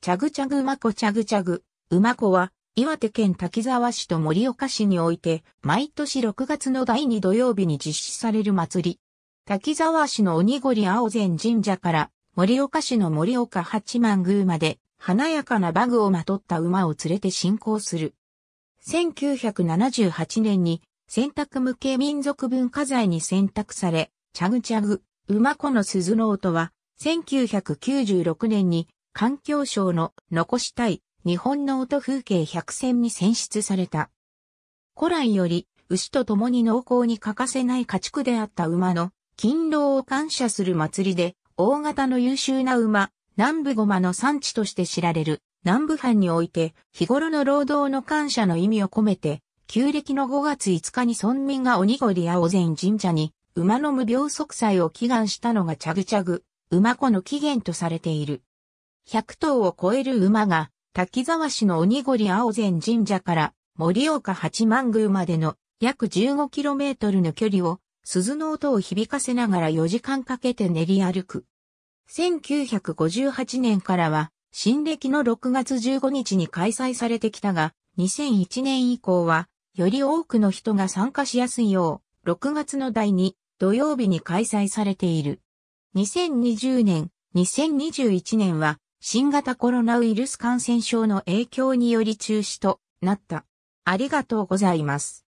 チャグチャグ馬子チャグチャグ、馬子は、岩手県滝沢市と盛岡市において、毎年6月の第2土曜日に実施される祭り。滝沢市の鬼堀青禅神社から、盛岡市の盛岡八幡宮まで、華やかな馬具をまとった馬を連れて進行する。1978年に、選択無形民族文化財に選択され、チャグチャグ、馬子の鈴の音は、1996年に環境省の残したい日本の音風景百選に選出された。古来より牛と共に農耕に欠かせない家畜であった馬の勤労を感謝する祭りで大型の優秀な馬、南部まの産地として知られる南部藩において日頃の労働の感謝の意味を込めて旧暦の5月5日に村民が鬼ごりや御前神社に馬の無病息災を祈願したのがチャグチャグ、馬子の起源とされている。100頭を超える馬が、滝沢市の鬼堀青禅神社から森岡八幡宮までの約 15km の距離を鈴の音を響かせながら4時間かけて練り歩く。1958年からは新暦の6月15日に開催されてきたが、2001年以降はより多くの人が参加しやすいよう、6月の第2土曜日に開催されている。2020年、2021年は新型コロナウイルス感染症の影響により中止となった。ありがとうございます。